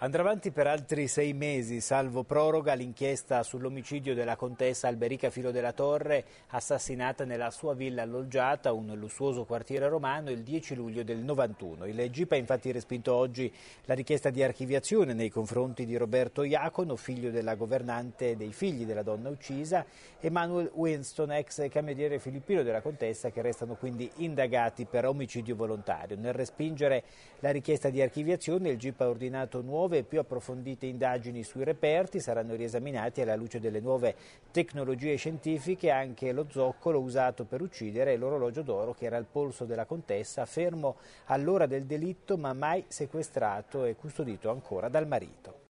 Andrà avanti per altri sei mesi, salvo proroga, l'inchiesta sull'omicidio della contessa Alberica Filo della Torre, assassinata nella sua villa alloggiata, un lussuoso quartiere romano, il 10 luglio del 91. Il GIP ha infatti respinto oggi la richiesta di archiviazione nei confronti di Roberto Iacono, figlio della governante dei figli della donna uccisa, e Manuel Winston, ex cameriere filippino della contessa, che restano quindi indagati per omicidio volontario. Nel respingere la richiesta di archiviazione, il GIP ha ordinato nuovi nuove e più approfondite indagini sui reperti saranno riesaminati alla luce delle nuove tecnologie scientifiche anche lo zoccolo usato per uccidere e l'orologio d'oro che era al polso della contessa, fermo all'ora del delitto ma mai sequestrato e custodito ancora dal marito.